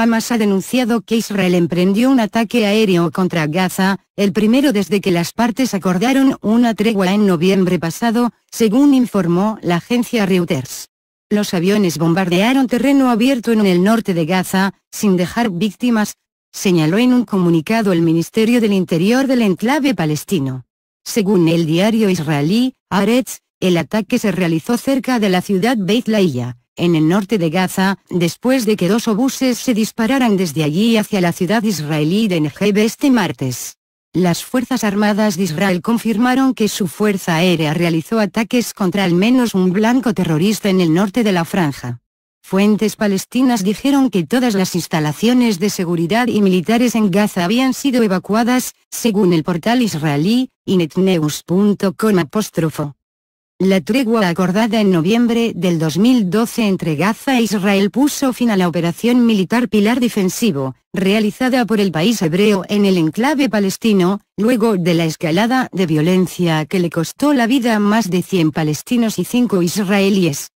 Hamas ha denunciado que Israel emprendió un ataque aéreo contra Gaza, el primero desde que las partes acordaron una tregua en noviembre pasado, según informó la agencia Reuters. Los aviones bombardearon terreno abierto en el norte de Gaza, sin dejar víctimas, señaló en un comunicado el Ministerio del Interior del enclave palestino. Según el diario israelí, Aretz, el ataque se realizó cerca de la ciudad Beit en el norte de Gaza, después de que dos obuses se dispararan desde allí hacia la ciudad israelí de Negev este martes. Las Fuerzas Armadas de Israel confirmaron que su Fuerza Aérea realizó ataques contra al menos un blanco terrorista en el norte de la franja. Fuentes palestinas dijeron que todas las instalaciones de seguridad y militares en Gaza habían sido evacuadas, según el portal israelí, inetnews.com la tregua acordada en noviembre del 2012 entre Gaza e Israel puso fin a la operación militar Pilar Defensivo, realizada por el país hebreo en el enclave palestino, luego de la escalada de violencia que le costó la vida a más de 100 palestinos y 5 israelíes.